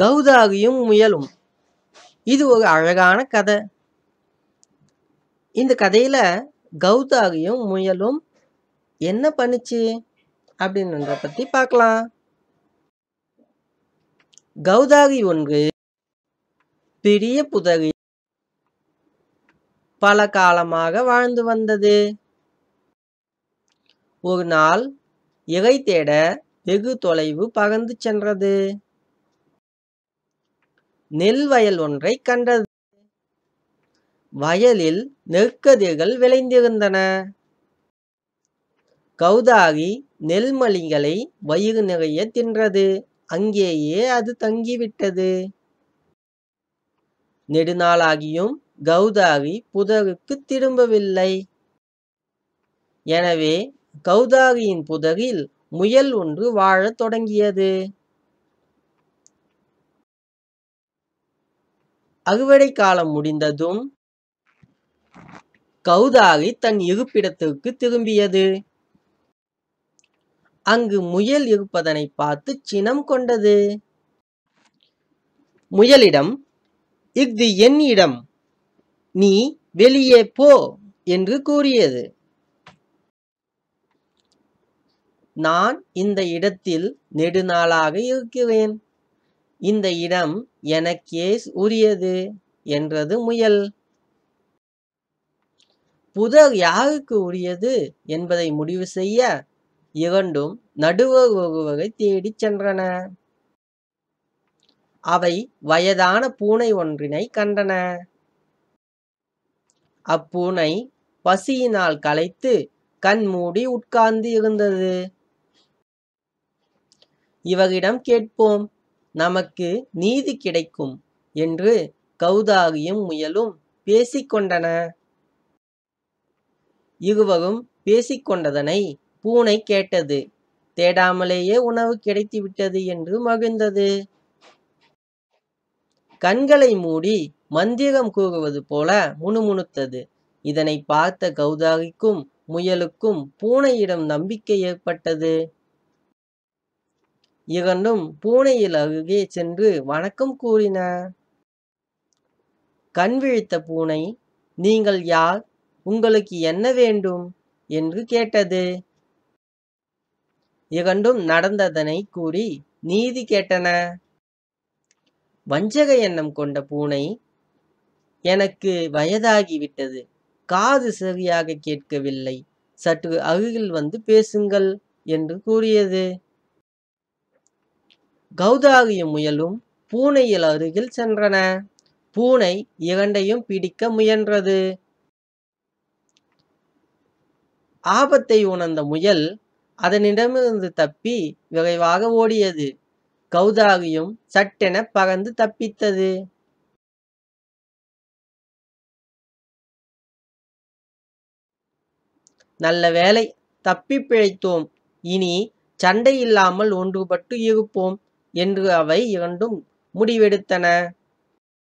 கௌதாகியும் முயலும் இது ஒரு அழகான கதை இந்த கதையில் கௌதாகியும் முயலும் என்ன பண்ணுச்சு அப்படின்றத பற்றி பார்க்கலாம் கௌதாகி ஒன்று பெரிய புதகி பல காலமாக வாழ்ந்து வந்தது ஒரு நாள் இறை தேட வெகு தொலைவு பகந்து சென்றது நெல் வயல் ஒன்றை கண்டது வயலில் நெற்கதிர்கள் விளைந்திருந்தன கௌதாரி நெல்மலிகளை வயிறு நிறைய தின்றது அங்கேயே அது தங்கிவிட்டது நெடுநாளாகியும் கௌதாரி புதருக்கு திரும்பவில்லை எனவே கௌதாரியின் புதரில் முயல் ஒன்று வாழத் தொடங்கியது அறுவடை காலம் முடிந்ததும் கௌதாரி தன் இருப்பிடத்திற்கு திரும்பியது அங்கு முயல் இருப்பதனை பார்த்து சினம் கொண்டது முயலிடம் இஃது என்னிடம் நீ வெளியே போ என்று கூறியது நான் இந்த இடத்தில் நெடுநாளாக இருக்கிறேன் இந்த இடம் எனக்கே உரியது என்றது முயல் புத யாருக்கு உரியது என்பதை முடிவு செய்ய இரண்டும் நடுவகை தேடி தேடிச் சென்றன அவை வயதான பூனை ஒன்றினை கண்டன அப்பூனை பசியினால் களைத்து கண் மூடி உட்கார்ந்து இருந்தது இவரிடம் கேட்போம் நமக்கு நீதி கிடைக்கும் என்று கௌதாகியும் முயலும் பேசிக்கொண்டன இருவரும் பேசிக்கொண்டதனை பூனை கேட்டது தேடாமலேயே உணவு கிடைத்து விட்டது என்று மகிழ்ந்தது கண்களை மூடி மந்திரம் கூறுவது போல முணுமுணுத்தது இதனை பார்த்த கௌதாகிக்கும் முயலுக்கும் பூனையிடம் நம்பிக்கை ஏற்பட்டது இரண்டும் பூனையில் அருகே சென்று வணக்கம் கூறின கண் விழித்த பூனை நீங்கள் யார் உங்களுக்கு என்ன வேண்டும் என்று கேட்டது இரண்டும் நடந்ததனை கூறி நீதி கேட்டன வஞ்சக எண்ணம் கொண்ட பூனை எனக்கு வயதாகிவிட்டது காது சரியாக கேட்கவில்லை சற்று அருகில் வந்து பேசுங்கள் என்று கூறியது கௌதாகிய முயலும் பூனையில் அருகில் சென்றன பூனை இரண்டையும் பிடிக்க முயன்றது ஆபத்தை உணர்ந்த முயல் அதனிடமிருந்து தப்பி விரைவாக ஓடியது கௌதாகியும் சட்டென பகந்து தப்பித்தது நல்ல வேலை தப்பி பிழைத்தோம் இனி சண்டை இல்லாமல் ஒன்றுபட்டு இருப்போம் என்று அவை இரண்டும் முடிவெடுத்தன